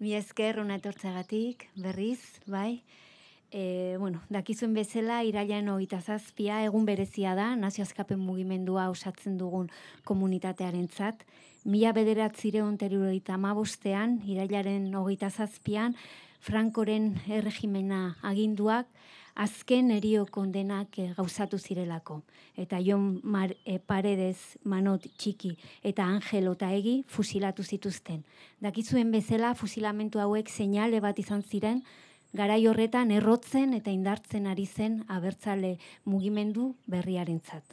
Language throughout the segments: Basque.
Mi esker una etortzagatik, berriz, bai. E, bueno, dakizuen bezala, irailaren hogeita zazpia, egun berezia da, nazio mugimendua osatzen dugun komunitatearen zat. Mila bederat zire onteru irailaren hogeita zazpian, Frankoren erregimena aginduak, azken erio kondenak eh, gauzatu zirelako. Eta Jon Mar, eh, Paredez, Manot Txiki eta Angel Otaegi fusilatu zituzten. Dakizuen bezala fusilamentu hauek seinale bat izan ziren, garai horretan errotzen eta indartzen ari zen abertzale mugimendu berriarentzat.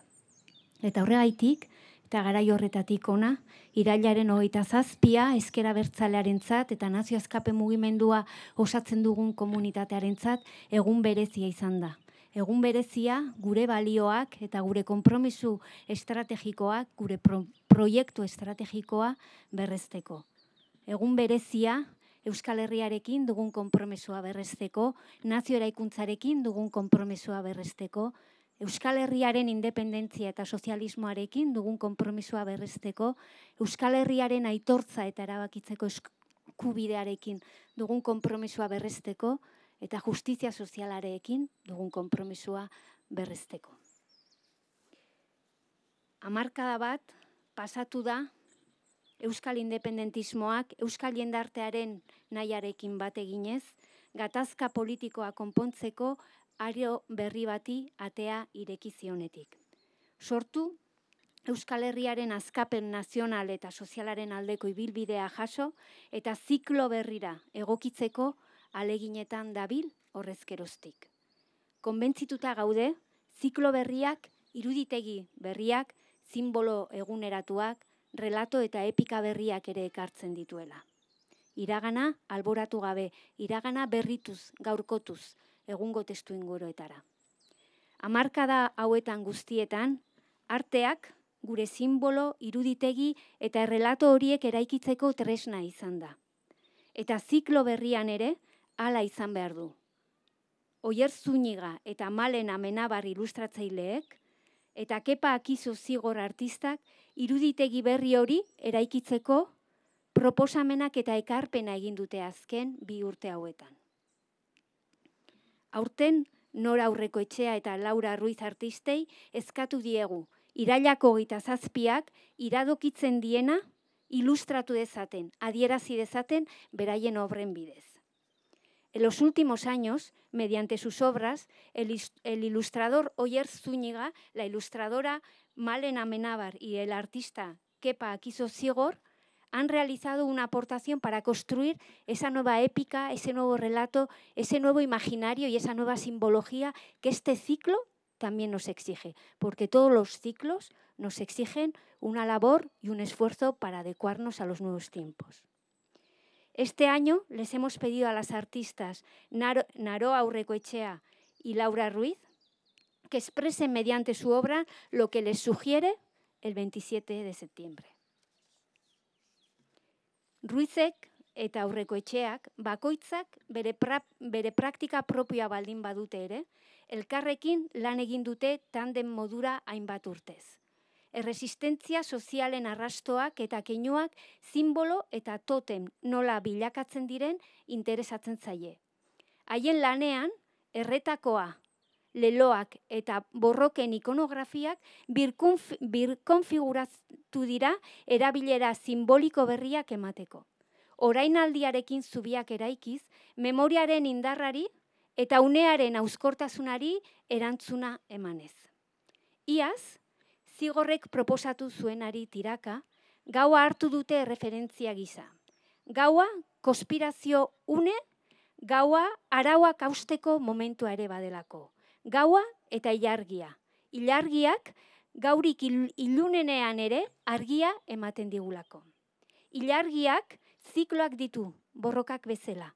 Eta horregaitik, eta garai horretatik ona, irailaren hogeita zazpia, ezkera bertzalearen zat, eta nazio azkape mugimendua osatzen dugun komunitatearen zat, egun berezia izan da. Egun berezia gure balioak eta gure konpromisu estrategikoak, gure proiektu estrategikoa berresteko. Egun berezia Euskal Herriarekin dugun konpromisua berresteko, nazio ikuntzarekin dugun konpromisua berresteko, Euskal Herriaren independentzia eta sozialismoarekin dugun konpromisoa berrezteko, Euskal Herriaren aitortza eta erabakitzeko eskubidearekin dugun konpromisoa berrezteko, eta justizia sozialarekin dugun konpromisoa berrezteko. Amarkada bat, pasatu da, Euskal independentismoak, Euskal jendartearen nahiarekin bat eginez, gatazka politikoa konpontzeko ario berri bati atea ireki zionetik. Sortu, Euskal Herriaren azkapen nazional eta sozialaren aldeko ibilbidea jaso eta ziklo berrira egokitzeko aleginetan dabil horrezkeroztik. Konbentzituta gaude, ziklo berriak, iruditegi berriak, simbolo eguneratuak, relato eta epika berriak ere ekartzen dituela. Iragana alboratu gabe, iragana berrituz, gaurkotuz, egungo testu inguruetara. Amarkada hauetan guztietan, arteak gure simbolo, iruditegi eta errelato horiek eraikitzeko tresna izan da. Eta ziklo berrian ere, hala izan behar du. Oier zuniga eta malen amenabar ilustratzaileek, eta kepa akizu zigor artistak iruditegi berri hori eraikitzeko proposamenak eta ekarpena egin azken bi urte hauetan. Aurten, nora aurreko etxea eta Laura Ruiz artistei, ezkatu diegu, irailako gita zazpiak, iradokitzen diena, ilustratu dezaten, adierazi dezaten, beraien obren bidez. En los últimos años, mediante sus obras, el, ilustrador Oyer Zúñiga, la ilustradora Malena Menabar y el artista Kepa Akizo Sigor, han realizado una aportación para construir esa nueva épica, ese nuevo relato, ese nuevo imaginario y esa nueva simbología que este ciclo también nos exige, porque todos los ciclos nos exigen una labor y un esfuerzo para adecuarnos a los nuevos tiempos. Este año les hemos pedido a las artistas Naró Naroa y Laura Ruiz que expresen mediante su obra lo que les sugiere el 27 de septiembre. Ruizek eta aurreko etxeak bakoitzak bere, bere praktika propioa baldin badute ere, elkarrekin lan egin dute tanden modura hainbat urtez. Erresistentzia sozialen arrastoak eta keinoak simbolo eta totem nola bilakatzen diren interesatzen zaie. Haien lanean, erretakoa, leloak eta borroken ikonografiak birkonfiguraz, dira erabilera simboliko berriak emateko. Orainaldiarekin zubiak eraikiz, memoriaren indarrari eta unearen auskortasunari erantzuna emanez. Iaz, zigorrek proposatu zuenari tiraka, gaua hartu dute referentzia gisa. Gaua, kospirazio une, gaua, araua kausteko momentua ere badelako. Gaua eta ilargia. Ilargiak, gaurik ilunenean ere argia ematen digulako. Ilargiak zikloak ditu borrokak bezala.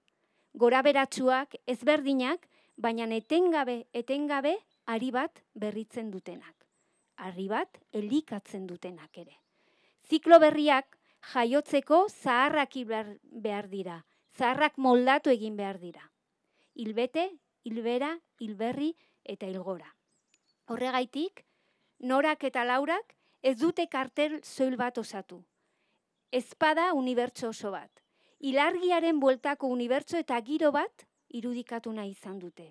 Gora beratsuak ezberdinak, baina etengabe, etengabe, ari bat berritzen dutenak. Arri bat elikatzen dutenak ere. Ziklo berriak jaiotzeko zaharrak behar dira. Zaharrak moldatu egin behar dira. Hilbete, hilbera, hilberri eta hilgora. Horregaitik, norak eta laurak ez dute kartel zoil bat osatu. Ezpada unibertso oso bat. Ilargiaren bueltako unibertso eta giro bat irudikatu nahi izan dute.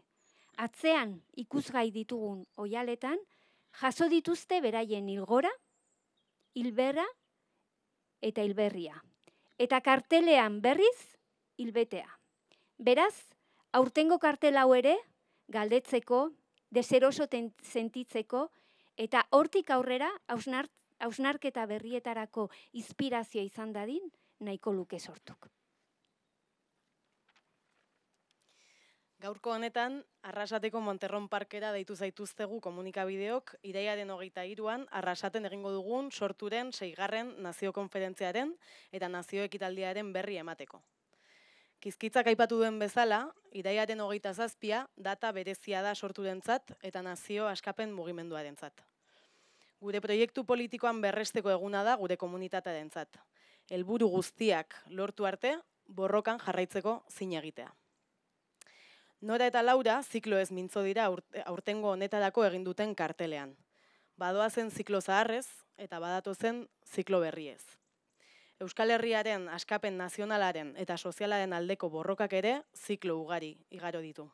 Atzean ikusgai ditugun oialetan, jaso dituzte beraien ilgora, hilberra eta hilberria. Eta kartelean berriz, hilbetea. Beraz, aurtengo kartela ere galdetzeko, deseroso sentitzeko, Eta hortik aurrera, ausnarketa hausnarketa berrietarako inspirazio izan dadin, nahiko luke sortuk. Gaurko honetan, Arrasateko Monterron Parkera daitu zaituztegu komunikabideok, iraiaren hogeita iruan, Arrasaten egingo dugun sorturen seigarren nazio konferentziaren eta nazio ekitaldiaren berri emateko. Kizkitzak aipatu duen bezala, iraiaren hogeita zazpia data berezia da sortu dentzat eta nazio askapen mugimendua dentzat. Gure proiektu politikoan berresteko eguna da gure komunitatea dentzat. Elburu guztiak lortu arte, borrokan jarraitzeko zinegitea. Nora eta Laura ziklo ez mintzo dira aurtengo honetarako eginduten kartelean. Badoazen ziklo zaharrez eta badatozen ziklo berriez. Euskal Herriaren askapen nazionalaren eta sozialaren aldeko borrokak ere ziklo ugari igaro ditu.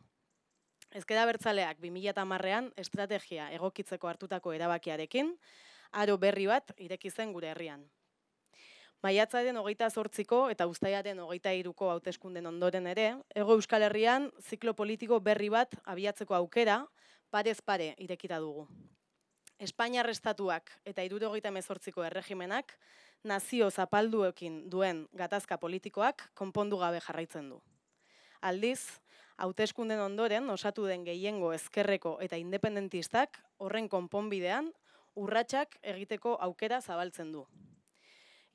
Ezkeda bertzaleak 2008an estrategia egokitzeko hartutako erabakiarekin, aro berri bat ireki zen gure herrian. Maiatzaren hogeita zortziko eta ustaiaren hogeita iruko hauteskunden ondoren ere, ego Euskal Herrian ziklo politiko berri bat abiatzeko aukera parez pare irekita dugu. Espainiar estatuak eta irurogeita mezortziko erregimenak nazio zapalduekin duen gatazka politikoak konpondu gabe jarraitzen du. Aldiz, hauteskunden ondoren osatu den gehiengo ezkerreko eta independentistak horren konponbidean urratsak egiteko aukera zabaltzen du.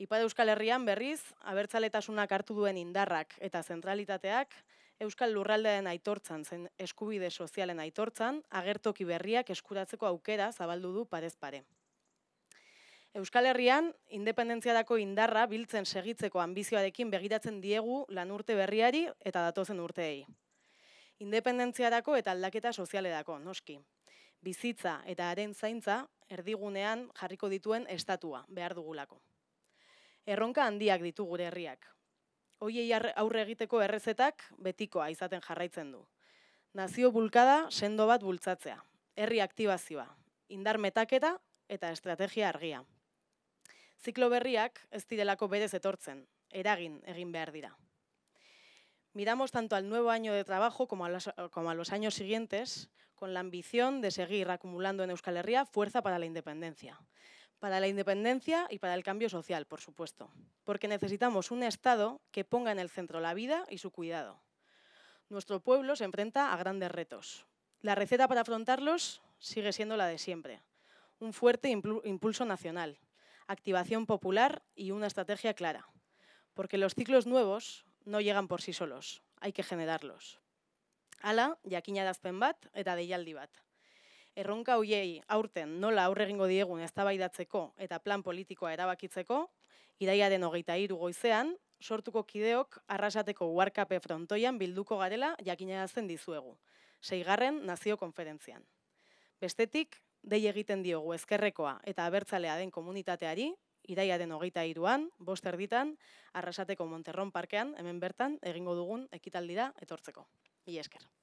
Ipade Euskal Herrian berriz, abertzaletasunak hartu duen indarrak eta zentralitateak, Euskal Lurraldearen aitortzan zen eskubide sozialen aitortzan agertoki berriak eskuratzeko aukera zabaldu du parez pare. Euskal Herrian, independentziadako indarra biltzen segitzeko ambizioarekin begiratzen diegu lan urte berriari eta datozen urteei. Independentziadako eta aldaketa sozialerako, noski. Bizitza eta haren zaintza erdigunean jarriko dituen estatua behar dugulako. Erronka handiak ditu gure herriak, Hoiei aurre egiteko errezetak betikoa izaten jarraitzen du. Nazio bulkada, sendo bat bultzatzea, herri aktibazioa, indar metaketa eta estrategia argia. Ziklo berriak ez direlako berez etortzen, eragin egin behar dira. Miramos tanto al nuevo año de trabajo como a los años siguientes con la ambición de seguir acumulando en Euskal Herria fuerza para la independencia. para la independencia y para el cambio social, por supuesto, porque necesitamos un Estado que ponga en el centro la vida y su cuidado. Nuestro pueblo se enfrenta a grandes retos. La receta para afrontarlos sigue siendo la de siempre, un fuerte impulso nacional, activación popular y una estrategia clara, porque los ciclos nuevos no llegan por sí solos, hay que generarlos. Ala, de bat eta de bat. erronka hoiei aurten nola aurre egingo diegun eztabaidatzeko eta plan politikoa erabakitzeko, iraiaren hogeita hiru goizean, sortuko kideok arrasateko uarkape frontoian bilduko garela jakinarazten dizuegu, seigarren nazio konferentzian. Bestetik, dei egiten diogu ezkerrekoa eta abertzalea den komunitateari, iraiaren hogeita iruan, bost erditan, arrasateko Monterron parkean, hemen bertan, egingo dugun ekitaldira etortzeko. Ie esker.